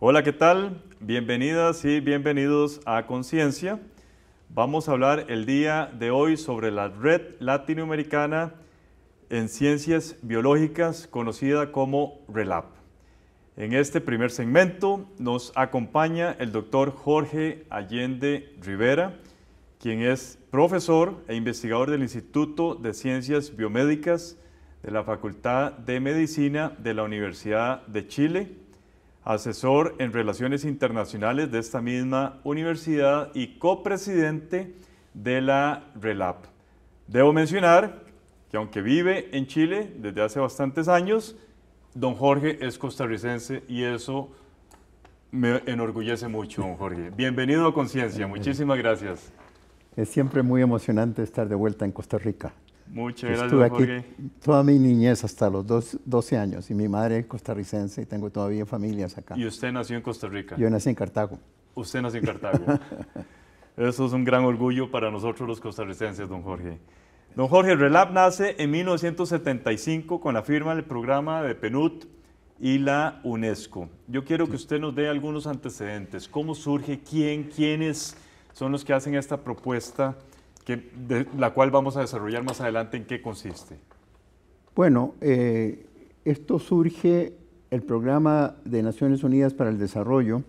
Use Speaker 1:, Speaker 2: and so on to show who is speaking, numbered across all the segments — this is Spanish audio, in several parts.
Speaker 1: Hola, ¿qué tal? Bienvenidas y bienvenidos a Conciencia. Vamos a hablar el día de hoy sobre la Red Latinoamericana en Ciencias Biológicas, conocida como RELAP. En este primer segmento nos acompaña el doctor Jorge Allende Rivera, quien es profesor e investigador del Instituto de Ciencias Biomédicas de la Facultad de Medicina de la Universidad de Chile asesor en relaciones internacionales de esta misma universidad y copresidente de la RELAP. Debo mencionar que aunque vive en Chile desde hace bastantes años, don Jorge es costarricense y eso me enorgullece mucho, don Jorge. Bienvenido a Conciencia, muchísimas gracias.
Speaker 2: Es siempre muy emocionante estar de vuelta en Costa Rica. Muchas gracias. Estuve aquí toda mi niñez hasta los 12 años y mi madre es costarricense y tengo todavía
Speaker 1: familias acá. ¿Y usted nació en Costa Rica? Yo nací en Cartago. Usted nació en Cartago. Eso es un gran orgullo para nosotros los costarricenses, don Jorge. Don Jorge, Relap nace en 1975 con la firma del programa de PNUD y la UNESCO. Yo quiero que usted nos dé algunos antecedentes. ¿Cómo surge? ¿Quién? ¿Quiénes son los que hacen esta propuesta? de, la cual vamos a desarrollar más adelante en qué consiste.
Speaker 2: Bueno, eh, esto surge el programa de Naciones Unidas para el Desarrollo,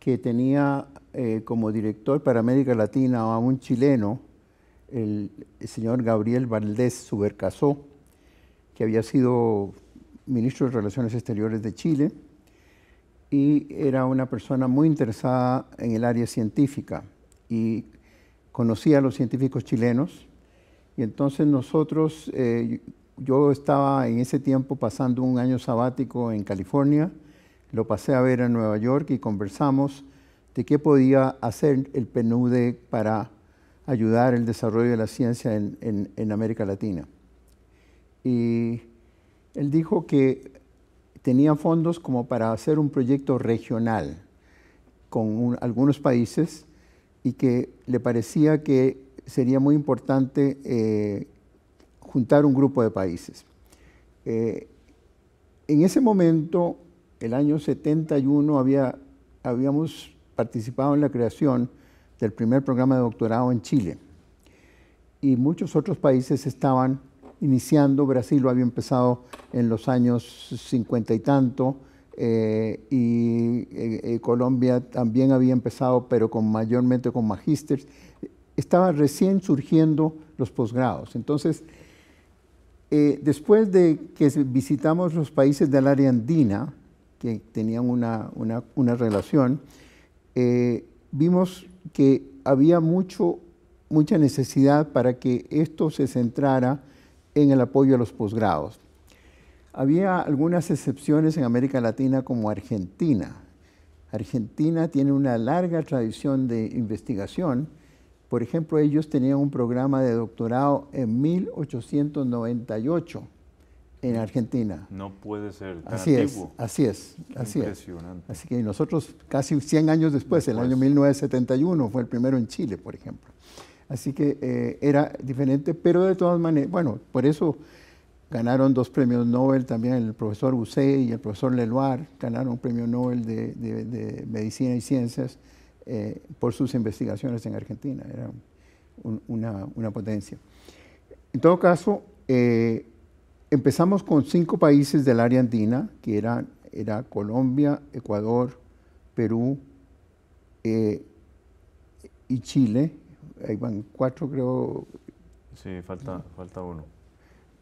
Speaker 2: que tenía eh, como director para América Latina a un chileno, el, señor Gabriel Valdés Subercasó, que había sido ministro de Relaciones Exteriores de Chile y era una persona muy interesada en el área científica y conocía a los científicos chilenos y entonces nosotros, eh, yo estaba en ese tiempo pasando un año sabático en California, lo pasé a ver en Nueva York y conversamos de qué podía hacer el PNUD para ayudar el desarrollo de la ciencia en, América Latina. Y él dijo que tenía fondos como para hacer un proyecto regional con algunos países y que le parecía que sería muy importante eh, juntar un grupo de países. Eh, en ese momento, el año 71, habíamos participado en la creación del primer programa de doctorado en Chile y muchos otros países estaban iniciando, Brasil lo había empezado en los años 50 y tanto, eh, y eh, eh, Colombia también había empezado, pero con mayormente con magísteres. Estaban recién surgiendo los posgrados. Entonces, después de que visitamos los países del área andina, que tenían una, relación, vimos que había mucha necesidad para que esto se centrara en el apoyo a los posgrados. Había algunas excepciones en América Latina como Argentina. Argentina tiene una larga tradición de investigación. Por ejemplo, ellos tenían un programa de doctorado en 1898 en Argentina.
Speaker 1: No puede ser tan así Es,
Speaker 2: así es, así es. Así que nosotros casi 100 años después, el año 1971 fue el primero en Chile, por ejemplo. Así que eh, era diferente, pero de todas maneras, bueno, por eso Ganaron dos premios Nobel también el profesor Gusset y el profesor Leloir, ganaron un premio Nobel de, Medicina y Ciencias eh, por sus investigaciones en Argentina. Era una, potencia. En todo caso, eh, empezamos con cinco países del área andina, que eran era Colombia, Ecuador, Perú eh, y Chile. Ahí van cuatro, creo.
Speaker 1: Sí, falta, falta uno.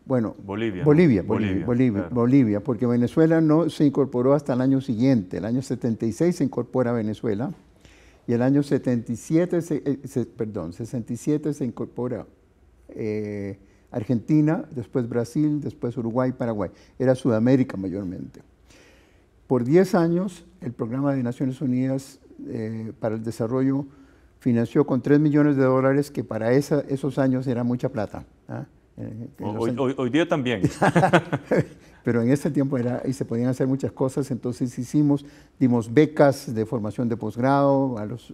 Speaker 1: Bueno, Bolivia. Bolivia,
Speaker 2: porque Venezuela no se incorporó hasta el año siguiente. El año 76 se incorpora Venezuela y el año 77, eh, perdón, 67 se incorpora eh, Argentina, después Brasil, después Uruguay, Paraguay. Era Sudamérica mayormente. Por 10 años, el programa de Naciones Unidas eh, para el Desarrollo financió con 3 millones de dólares, que para esos años era mucha plata. ¿ah?
Speaker 1: Eh, hoy, día también.
Speaker 2: Pero en ese tiempo era, y se podían hacer muchas cosas, entonces hicimos, dimos becas de formación de posgrado a los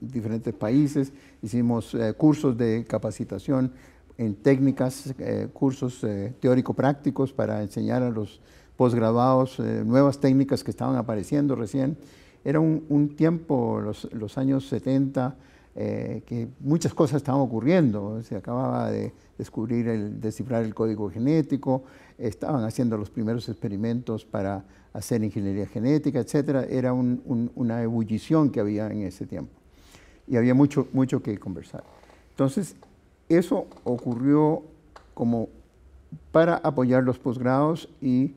Speaker 2: diferentes países, hicimos eh, cursos de capacitación en técnicas, eh, cursos teórico-prácticos para enseñar a los posgraduados nuevas técnicas que estaban apareciendo recién. Era un, tiempo, los, los años 70, eh, que muchas cosas estaban ocurriendo. Se acababa de descubrir, el, descifrar el código genético, estaban haciendo los primeros experimentos para hacer ingeniería genética, etc. Era una ebullición que había en ese tiempo. Y había mucho, mucho que conversar. Entonces, eso ocurrió como para apoyar los posgrados y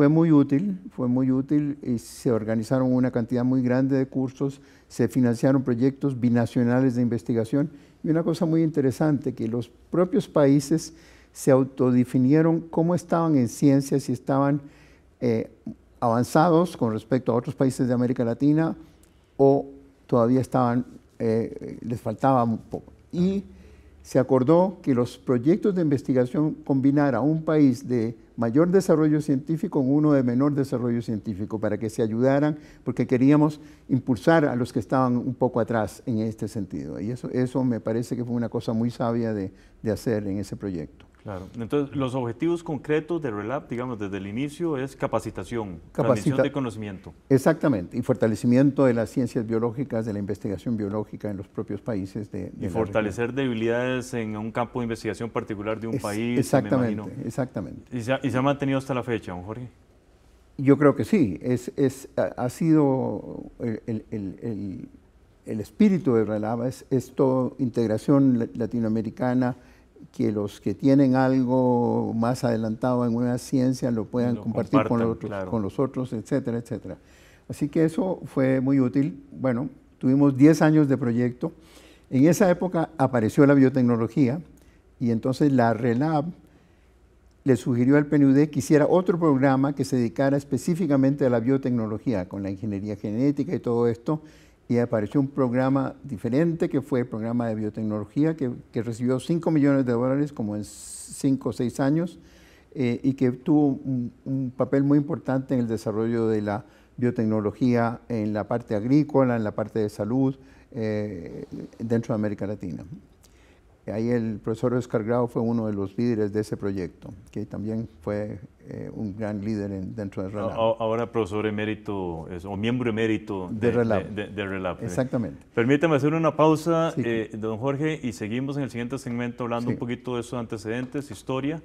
Speaker 2: fue muy útil, fue muy útil y eh, se organizaron una cantidad muy grande de cursos, se financiaron proyectos binacionales de investigación y una cosa muy interesante, que los propios países se autodefinieron cómo estaban en ciencias, si estaban eh, avanzados con respecto a otros países de América Latina o todavía estaban, eh, les faltaba un poco. Y se acordó que los proyectos de investigación a un país de mayor desarrollo científico en uno de menor desarrollo científico, para que se ayudaran, porque queríamos impulsar a los que estaban un poco atrás en este sentido. Y eso, eso me parece que fue una cosa muy sabia de, de hacer en ese proyecto.
Speaker 1: Claro. Entonces, los objetivos concretos de RELAP, digamos, desde el inicio es capacitación, transmisión de conocimiento.
Speaker 2: Exactamente, y fortalecimiento de las ciencias biológicas, de la investigación biológica en los propios países. De, y fortalecer
Speaker 1: debilidades en un campo de investigación particular de un país. Exactamente, exactamente. ¿Y se, ha, ¿Y se, ha, mantenido hasta la fecha, Jorge?
Speaker 2: Yo creo que sí, es, es ha sido eh, el, el, el, el espíritu de RELAP, es, esto integración latinoamericana, que los que tienen algo más adelantado en una ciencia lo puedan compartir con los, otros, con los otros, etcétera, etcétera. Así que eso fue muy útil. Bueno, tuvimos 10 años de proyecto. En esa época apareció la biotecnología y entonces la RELAB le sugirió al PNUD que hiciera otro programa que se dedicara específicamente a la biotecnología, con la ingeniería genética y todo esto, y apareció un programa diferente que fue el programa de biotecnología que, recibió 5 millones de dólares como en 5 o 6 años eh, y que tuvo un, papel muy importante en el desarrollo de la biotecnología en la parte agrícola, en la parte de salud eh, dentro de América Latina. Ahí el profesor Oscar fue uno de los líderes de ese proyecto, que también fue eh, un gran líder dentro de RELAP.
Speaker 1: Ahora profesor emérito o miembro emérito de, de, Exactamente. Permítame hacer una pausa, eh, don Jorge, y seguimos en el siguiente segmento hablando un poquito de sus antecedentes, historia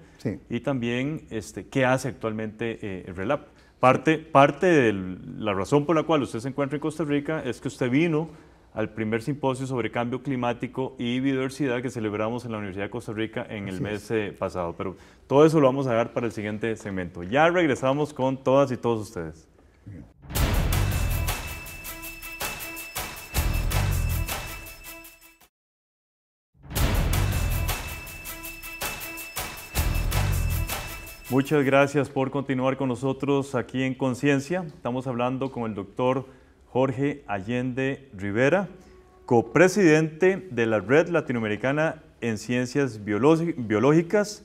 Speaker 1: y también este, qué hace actualmente eh, RELAP. Parte, parte de la razón por la cual usted se encuentra en Costa Rica es que usted vino al primer simposio sobre cambio climático y biodiversidad que celebramos en la Universidad de Costa Rica en el mes eh, pasado. Pero todo eso lo vamos a dar para el siguiente segmento. Ya regresamos con todas y todos ustedes. Muchas gracias por continuar con nosotros aquí en Conciencia. Estamos hablando con el doctor Jorge Allende Rivera, copresidente de la Red Latinoamericana en Ciencias Biológicas,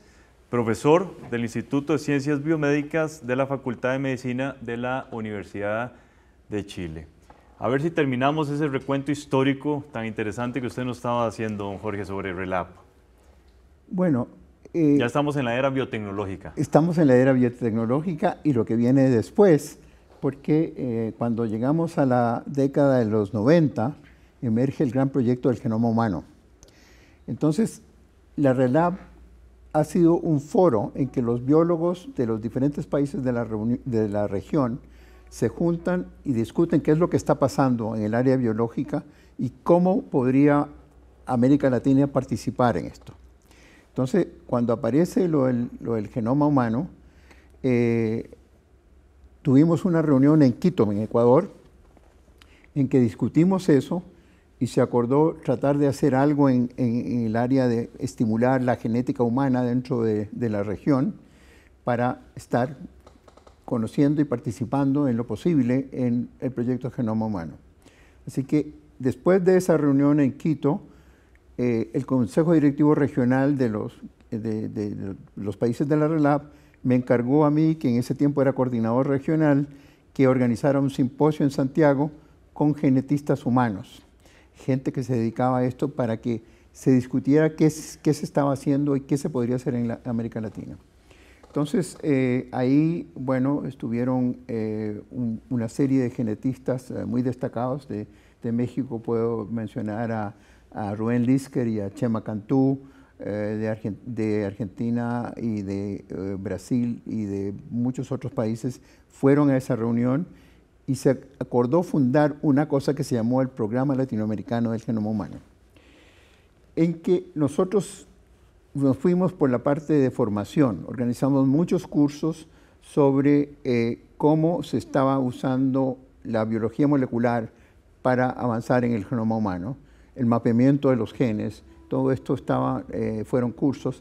Speaker 1: profesor del Instituto de Ciencias Biomédicas de la Facultad de Medicina de la Universidad de Chile. A ver si terminamos ese recuento histórico tan interesante que usted nos estaba haciendo, don Jorge, sobre RELAP. Bueno, ya eh, estamos en la era biotecnológica.
Speaker 2: Estamos en la era biotecnológica y lo que viene después porque eh, cuando llegamos a la década de los 90 emerge el gran proyecto del genoma humano. Entonces, la RELAB ha sido un foro en que los biólogos de los diferentes países de la, de la región se juntan y discuten qué es lo que está pasando en el área biológica y cómo podría América Latina participar en esto. Entonces, cuando aparece lo del, genoma humano, eh, tuvimos una reunión en Quito, en Ecuador, en que discutimos eso y se acordó tratar de hacer algo en, el área de estimular la genética humana dentro de, la región para estar conociendo y participando en lo posible en el proyecto Genoma Humano. Así que después de esa reunión en Quito, eh, el Consejo Directivo Regional de los, los países de la RELAP me encargó a mí, que en ese tiempo era coordinador regional, que organizara un simposio en Santiago con genetistas humanos, gente que se dedicaba a esto para que se discutiera qué, se estaba haciendo y qué se podría hacer en América Latina. Entonces, eh, ahí, bueno, estuvieron eh, una serie de genetistas eh, muy destacados de, México. Puedo mencionar a, a Rubén Lisker y a Chema Cantú, eh, de, Argentina y de eh, Brasil y de muchos otros países fueron a esa reunión y se acordó fundar una cosa que se llamó el Programa Latinoamericano del Genoma Humano, en que nosotros nos fuimos por la parte de formación, organizamos muchos cursos sobre eh, cómo se estaba usando la biología molecular para avanzar en el genoma humano, el mapeamiento de los genes, todo esto estaba, eh, fueron cursos.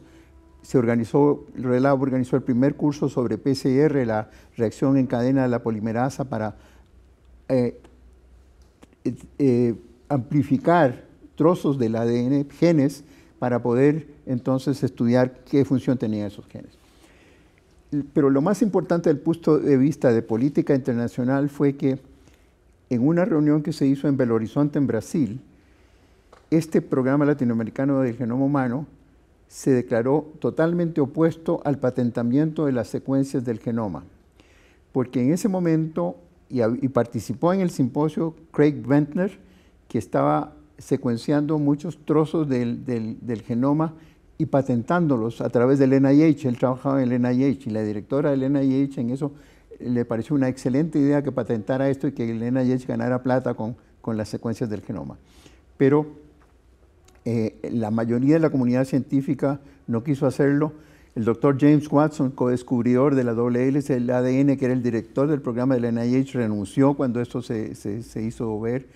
Speaker 2: Se organizó, Relab organizó el primer curso sobre PCR, la reacción en cadena de la polimerasa para eh, eh, amplificar trozos del ADN, genes, para poder entonces estudiar qué función tenían esos genes. Pero lo más importante del punto de vista de política internacional fue que en una reunión que se hizo en Belo Horizonte, en Brasil, este programa latinoamericano del genoma humano se declaró totalmente opuesto al patentamiento de las secuencias del genoma, porque en ese momento, y, participó en el simposio Craig Ventner, que estaba secuenciando muchos trozos del, genoma y patentándolos a través del NIH. Él trabajaba en el NIH y la directora del NIH en eso eh, le pareció una excelente idea que patentara esto y que el NIH ganara plata con, con las secuencias del genoma. Pero eh, la mayoría de la comunidad científica no quiso hacerlo. El doctor James Watson, co-descubridor de la doble hélice del ADN, que era el director del programa del NIH, renunció cuando esto se, hizo ver.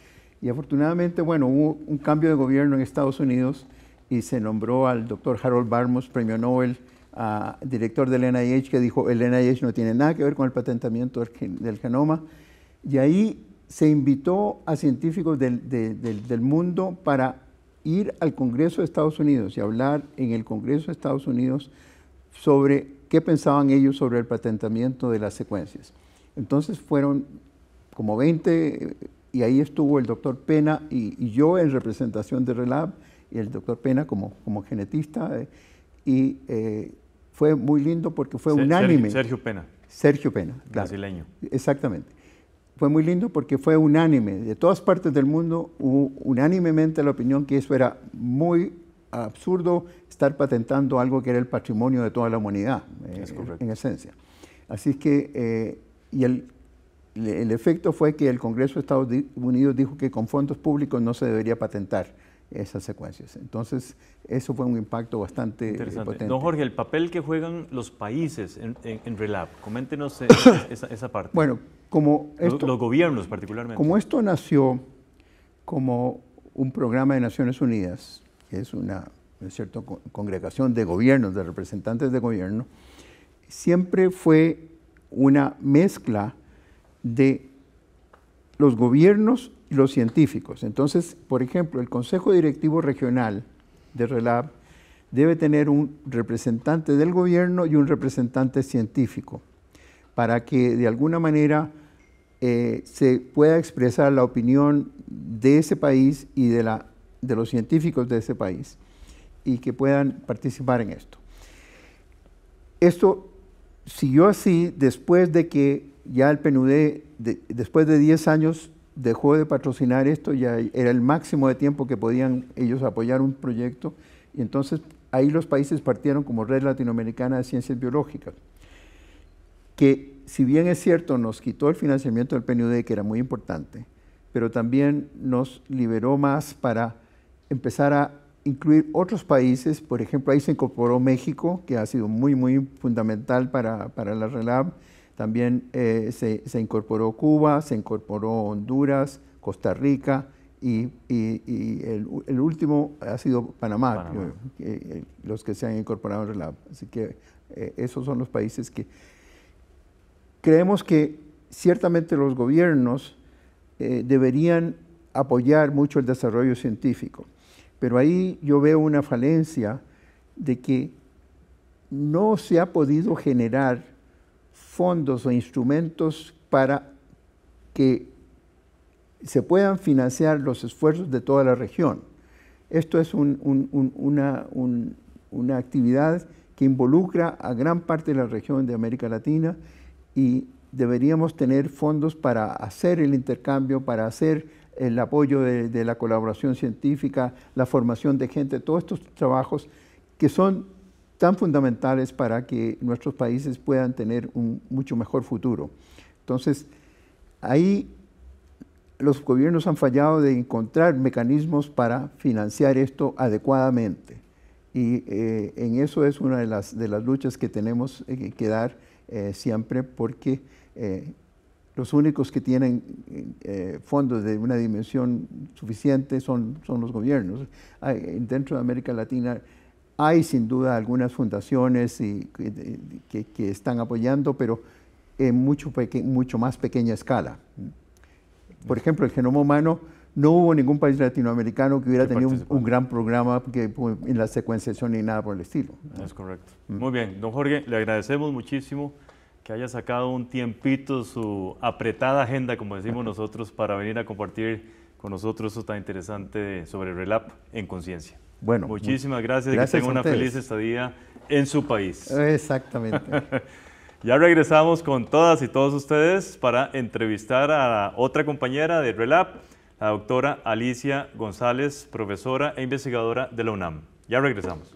Speaker 2: Y afortunadamente, bueno, hubo un cambio de gobierno en Estados Unidos y se nombró al doctor Harold Barmos, premio Nobel, director del NIH, que dijo, el NIH no tiene nada que ver con el patentamiento del, genoma. Y ahí se invitó a científicos del mundo para ir al Congreso de Estados Unidos y hablar en el Congreso de Estados Unidos sobre qué pensaban ellos sobre el patentamiento de las secuencias. Entonces fueron como 20 y ahí estuvo el doctor Pena y, yo en representación de RELAB y el doctor Pena como, como genetista eh, y eh, fue muy lindo porque fue unánime. Sergio Pena. Sergio Pena, Brasileño. Exactamente fue muy lindo porque fue unánime, de todas partes del mundo, unánimemente la opinión que eso era muy absurdo estar patentando algo que era el patrimonio de toda la humanidad, eh, en esencia. Así que, eh, y el, efecto fue que el Congreso de Estados Unidos dijo que con fondos públicos no se debería patentar esas secuencias. Entonces, eso fue un impacto bastante eh, Interesante. Don
Speaker 1: Jorge, el papel que juegan los países en, en, coméntenos esa, esa parte. Bueno,
Speaker 2: como esto,
Speaker 1: los gobiernos particularmente. Como
Speaker 2: esto nació como un programa de Naciones Unidas, que es una, una congregación de gobiernos, de representantes de gobierno, siempre fue una mezcla de los gobiernos y los científicos. Entonces, por ejemplo, el Consejo Directivo Regional de RELAB debe tener un representante del gobierno y un representante científico, para que de alguna manera eh, se pueda expresar la opinión de ese país y de, la, de los científicos de ese país y que puedan participar en esto. Esto siguió así después de que ya el PNUD, después de 10 años, dejó de patrocinar esto, ya era el máximo de tiempo que podían ellos apoyar un proyecto, y entonces ahí los países partieron como Red Latinoamericana de Ciencias Biológicas, que si bien es cierto, nos quitó el financiamiento del PNUD, que era muy importante, pero también nos liberó más para empezar a incluir otros países. Por ejemplo, ahí se incorporó México, que ha sido muy, muy fundamental para, para la RELAB. También eh, se, incorporó Cuba, se incorporó Honduras, Costa Rica y, el, último ha sido Panamá, eh, los que se han incorporado a RELAB. Así que eh, esos son los países que Creemos que ciertamente los gobiernos eh, deberían apoyar mucho el desarrollo científico, pero ahí yo veo una falencia de que no se ha podido generar fondos o instrumentos para que se puedan financiar los esfuerzos de toda la región. Esto es una actividad que involucra a gran parte de la región de América Latina y deberíamos tener fondos para hacer el intercambio, para hacer el apoyo de, la colaboración científica, la formación de gente, todos estos trabajos que son tan fundamentales para que nuestros países puedan tener un mucho mejor futuro. Entonces, ahí los gobiernos han fallado de encontrar mecanismos para financiar esto adecuadamente. Y eh, en eso es una de las, luchas que tenemos eh, que dar eh, siempre porque los únicos que tienen fondos de una dimensión suficiente son, son los gobiernos. dentro de América Latina hay sin duda algunas fundaciones y, que, están apoyando, pero en mucho, mucho más pequeña escala. Por ejemplo, el genoma humano no hubo ningún país latinoamericano que hubiera tenido un, gran programa que, pues, en la secuenciación ni nada por el estilo.
Speaker 1: Es correcto. Mm. Muy bien, don Jorge, le agradecemos muchísimo que haya sacado un tiempito su apretada agenda, como decimos nosotros, para venir a compartir con nosotros eso tan interesante sobre RELAP en conciencia. Bueno, muchísimas gracias, y que tenga una feliz estadía en su país. Exactamente. ya regresamos con todas y todos ustedes para entrevistar a otra compañera de RELAP la doctora Alicia González, profesora e investigadora de la UNAM. Ya regresamos.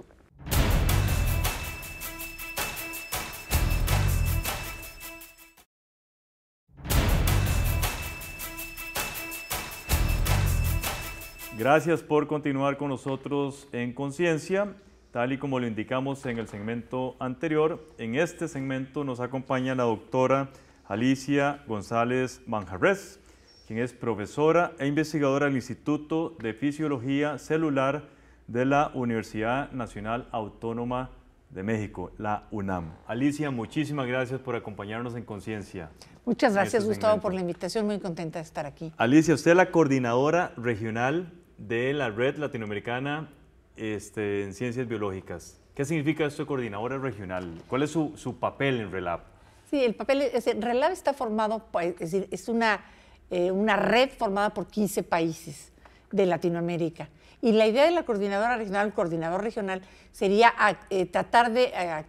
Speaker 1: Gracias por continuar con nosotros en Conciencia. Tal y como lo indicamos en el segmento anterior, en este segmento nos acompaña la doctora Alicia González Manjarres, quien es profesora e investigadora del Instituto de Fisiología Celular de la Universidad Nacional Autónoma de México, la UNAM. Alicia, muchísimas gracias por acompañarnos en Conciencia. Muchas gracias, este Gustavo,
Speaker 3: por la invitación. Muy contenta de estar aquí.
Speaker 1: Alicia, usted es la coordinadora regional de la Red Latinoamericana este, en Ciencias Biológicas. ¿Qué significa esto de coordinadora regional? ¿Cuál es su, papel en RELAB?
Speaker 3: Sí, el papel, es, RELAB está formado, pues, es decir, es una eh, una red formada por 15 países de Latinoamérica. Y la idea de la coordinadora regional, coordinador regional, sería eh, tratar de eh,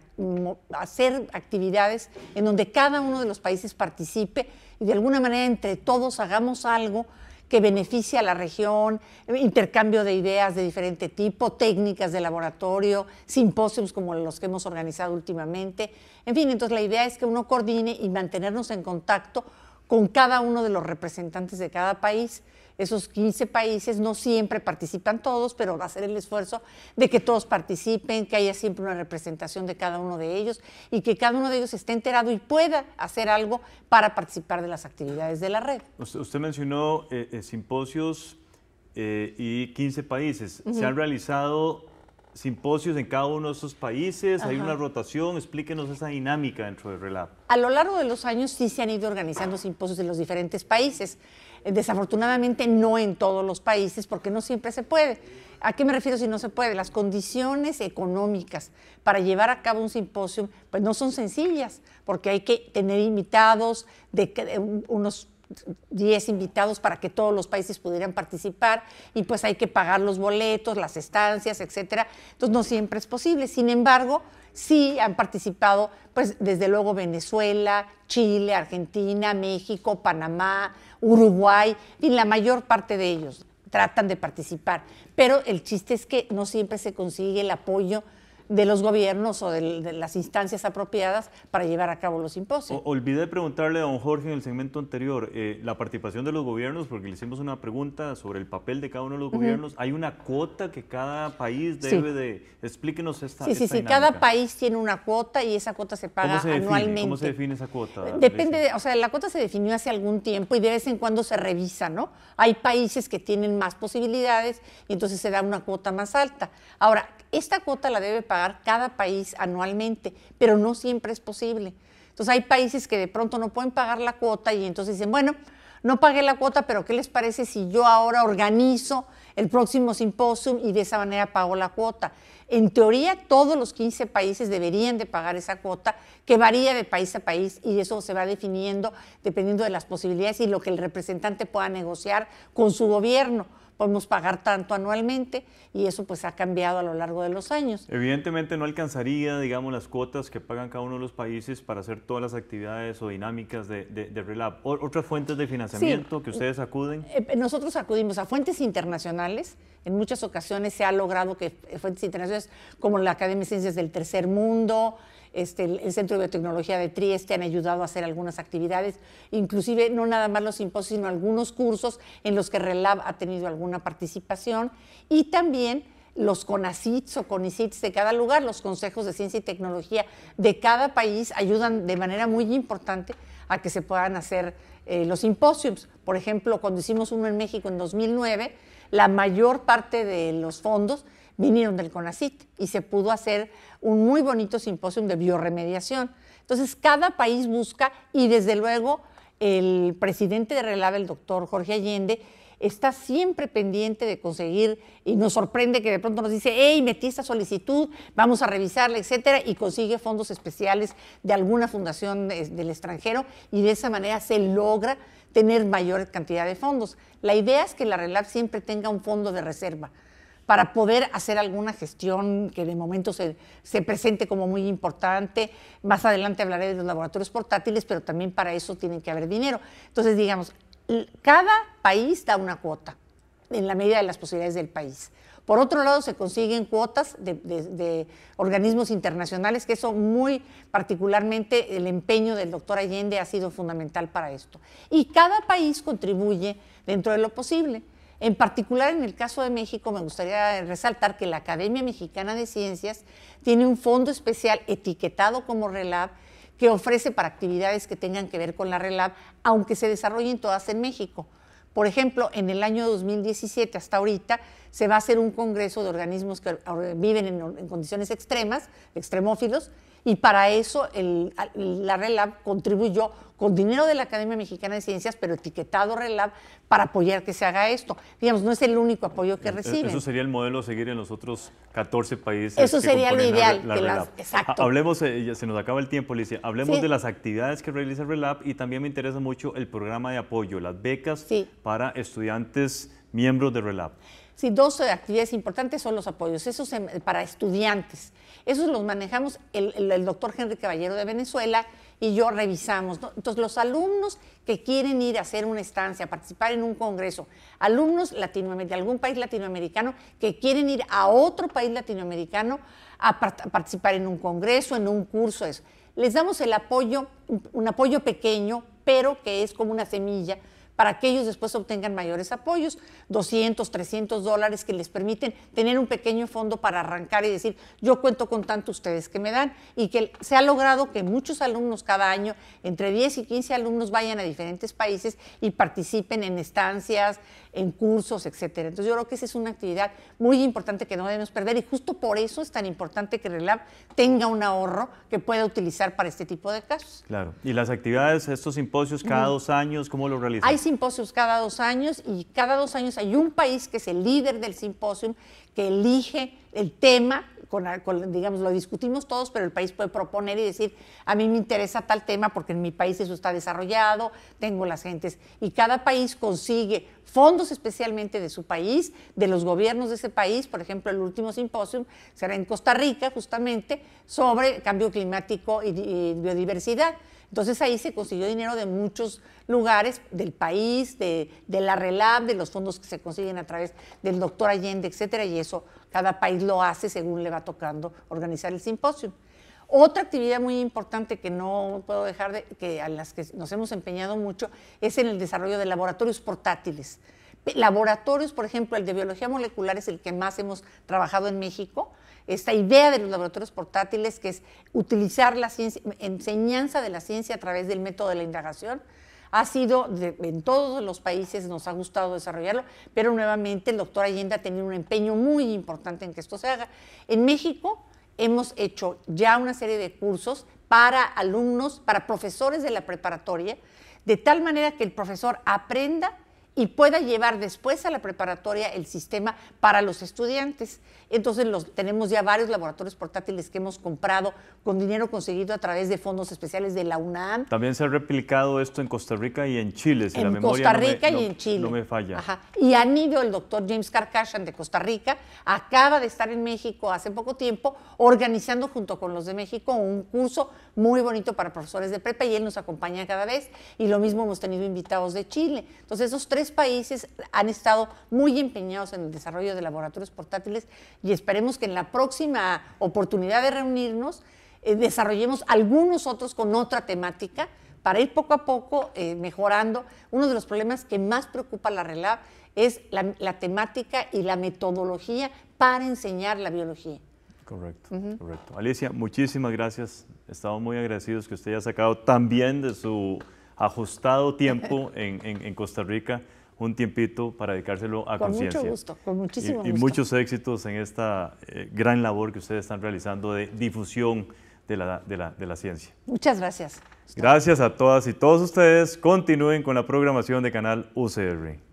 Speaker 3: hacer actividades en donde cada uno de los países participe y de alguna manera entre todos hagamos algo que beneficie a la región, intercambio de ideas de diferente tipo, técnicas de laboratorio, simposios como los que hemos organizado últimamente. En fin, entonces la idea es que uno coordine y mantenernos en contacto con cada uno de los representantes de cada país. Esos 15 países no siempre participan todos, pero va a ser el esfuerzo de que todos participen, que haya siempre una representación de cada uno de ellos y que cada uno de ellos esté enterado y pueda hacer algo para participar de las actividades de la red.
Speaker 1: Usted mencionó eh, eh, simposios eh, y 15 países. ¿Se han realizado simposios en cada uno de esos países, hay una rotación, explíquenos esa dinámica dentro del relato.
Speaker 3: A lo largo de los años sí se han ido organizando simposios en los diferentes países. Eh, desafortunadamente no en todos los países porque no siempre se puede. ¿A qué me refiero si no se puede? Las condiciones económicas para llevar a cabo un simposio pues no son sencillas porque hay que tener invitados de unos 10 invitados para que todos los países pudieran participar y pues hay que pagar los boletos, las estancias, etcétera. Entonces no siempre es posible. Sin embargo, sí han participado pues desde luego Venezuela, Chile, Argentina, México, Panamá, Uruguay y la mayor parte de ellos tratan de participar, pero el chiste es que no siempre se consigue el apoyo de los gobiernos o de, las instancias apropiadas para llevar a cabo los impuestos.
Speaker 1: olvidé preguntarle a don Jorge en el segmento anterior eh, la participación de los gobiernos, porque le hicimos una pregunta sobre el papel de cada uno de los gobiernos. Hay una cuota que cada país debe de... Explíquenos esta Sí, sí, sí, cada
Speaker 3: país tiene una cuota y esa cuota se paga anualmente. ¿Cómo se define
Speaker 1: esa cuota? Eh, depende, o
Speaker 3: sea, la cuota se definió hace algún tiempo y de vez en cuando se revisa, ¿no? Hay países que tienen más posibilidades y entonces se da una cuota más alta. Ahora, esta cuota la debe pagar cada país anualmente, pero no siempre es posible. Entonces hay países que de pronto no pueden pagar la cuota y entonces dicen, bueno, no pagué la cuota, pero ¿qué les parece si yo ahora organizo el próximo simposio y de esa manera pago la cuota? En teoría, todos los 15 países deberían de pagar esa cuota, que varía de país a país y eso se va definiendo dependiendo de las posibilidades y lo que el representante pueda negociar con su gobierno podemos pagar tanto anualmente y eso pues ha cambiado a lo largo de los años.
Speaker 1: Evidentemente no alcanzaría, digamos, las cuotas que pagan cada uno de los países para hacer todas las actividades o dinámicas de, relap. ¿Otras fuentes de financiamiento que ustedes acuden?
Speaker 3: Eh, eh, nosotros acudimos a fuentes internacionales. En muchas ocasiones se ha logrado que eh, fuentes internacionales como la Academia de Ciencias del Tercer Mundo, este, el, Centro de Biotecnología de Trieste han ayudado a hacer algunas actividades, inclusive no nada más los simposios, sino algunos cursos en los que RELAB ha tenido alguna participación y también los CONACITs o CONICITs de cada lugar, los consejos de ciencia y tecnología de cada país ayudan de manera muy importante a que se puedan hacer eh, los simposios. Por ejemplo, cuando hicimos uno en México en 2009, la mayor parte de los fondos vinieron del CONACIT y se pudo hacer un muy bonito simposio de bioremediación. Entonces, cada país busca y desde luego el presidente de Relave, el doctor Jorge Allende, está siempre pendiente de conseguir y nos sorprende que de pronto nos dice, hey, metí esta solicitud, vamos a revisarla, etcétera, y consigue fondos especiales de alguna fundación del extranjero y de esa manera se logra tener mayor cantidad de fondos. La idea es que la RELAB siempre tenga un fondo de reserva para poder hacer alguna gestión que de momento se, presente como muy importante. Más adelante hablaré de los laboratorios portátiles, pero también para eso tiene que haber dinero. Entonces, digamos, cada país da una cuota en la medida de las posibilidades del país. Por otro lado, se consiguen cuotas de, de, organismos internacionales, que eso muy particularmente el empeño del doctor Allende ha sido fundamental para esto. Y cada país contribuye dentro de lo posible. En particular, en el caso de México, me gustaría resaltar que la Academia Mexicana de Ciencias tiene un fondo especial etiquetado como RELAB que ofrece para actividades que tengan que ver con la RELAB, aunque se desarrollen todas en México. Por ejemplo, en el año 2017 hasta ahorita se va a hacer un congreso de organismos que viven en, condiciones extremas, extremófilos, y para eso el, la RELAB contribuyó con dinero de la Academia Mexicana de Ciencias, pero etiquetado RELAB, para apoyar que se haga esto. Digamos, no es el único apoyo que recibe. Eh, eh, eso
Speaker 1: sería el modelo a seguir en los otros 14 países. Eso sería lo ideal. exacto. Hablemos, eh, se nos acaba el tiempo, Alicia. Hablemos de las actividades que realiza RELAB y también me interesa mucho el programa de apoyo, las becas para estudiantes miembros de RELAB.
Speaker 3: Sí, dos actividades importantes son los apoyos, esos para estudiantes. Esos los manejamos el, doctor Henry Caballero de Venezuela y yo revisamos. Entonces, los alumnos que quieren ir a hacer una estancia, participar en un congreso, alumnos de algún país latinoamericano que quieren ir a otro país latinoamericano a, participar en un congreso, en un curso, eso. Les damos el apoyo, un apoyo pequeño, pero que es como una semilla para que ellos después obtengan mayores apoyos, 200, 300 dólares que les permiten tener un pequeño fondo para arrancar y decir, yo cuento con tanto ustedes que me dan y que se ha logrado que muchos alumnos cada año, entre 10 y 15 alumnos vayan a diferentes países y participen en estancias, en cursos, etcétera. Entonces yo creo que esa es una actividad muy importante que no debemos perder y justo por eso es tan importante que RELAB tenga un ahorro que pueda utilizar para este tipo de casos.
Speaker 1: Claro. ¿Y las actividades, estos simposios cada dos años, cómo lo realizan?
Speaker 3: cada dos años y cada dos años hay un país que es el líder del simposio que elige el tema con, digamos, lo discutimos todos, pero el país puede proponer y decir, a mí me interesa tal tema porque en mi país eso está desarrollado, tengo las gentes. Y cada país consigue fondos especialmente de su país, de los gobiernos de ese país. Por ejemplo, el último simposio será en Costa Rica, justamente, sobre cambio climático y biodiversidad. Entonces ahí se consiguió dinero de muchos lugares, del país, de, la RELAB, de los fondos que se consiguen a través del doctor Allende, etcétera, y eso cada país lo hace según le va tocando organizar el simposio. Otra actividad muy importante que no puedo dejar de, que a las que nos hemos empeñado mucho, es en el desarrollo de laboratorios portátiles. Laboratorios, por ejemplo, el de biología molecular es el que más hemos trabajado en México, esta idea de los laboratorios portátiles, que es utilizar la enseñanza de la ciencia a través del método de la indagación, ha sido, en todos los países nos ha gustado desarrollarlo, pero nuevamente el doctor Allende ha tenido un empeño muy importante en que esto se haga. En México hemos hecho ya una serie de cursos para alumnos, para profesores de la preparatoria, de tal manera que el profesor aprenda y pueda llevar después a la preparatoria el sistema para los estudiantes. Entonces los, tenemos ya varios laboratorios portátiles que hemos comprado con dinero conseguido a través de fondos especiales de la UNAM.
Speaker 1: También se ha replicado esto en Costa Rica y en Chile, si la memoria Costa Rica no me, y en Chile. No me falla.
Speaker 3: Y han ido el doctor James Carcashan de Costa Rica, acaba de estar en México hace poco tiempo, organizando junto con los de México un curso muy bonito para profesores de prepa y él nos acompaña cada vez. Y lo mismo hemos tenido invitados de Chile. Entonces esos tres países han estado muy empeñados en el desarrollo de laboratorios portátiles y esperemos que en la próxima oportunidad de reunirnos eh, desarrollemos algunos otros con otra temática para ir poco a poco eh, mejorando. Uno de los problemas que más preocupa la RELAB es la, temática y la metodología para enseñar la biología. Correcto, correcto.
Speaker 1: Alicia, muchísimas gracias. Estamos muy agradecidos que usted haya sacado también de su ajustado tiempo en, en, en Costa Rica un tiempito para dedicárselo a conciencia. Con mucho gusto, con muchísimo y, gusto. Y muchos éxitos en esta eh, gran labor que ustedes están realizando de difusión de la, de la ciencia.
Speaker 3: Muchas gracias.
Speaker 1: Gracias a todas y todos ustedes. Continúen con la programación de Canal UCR.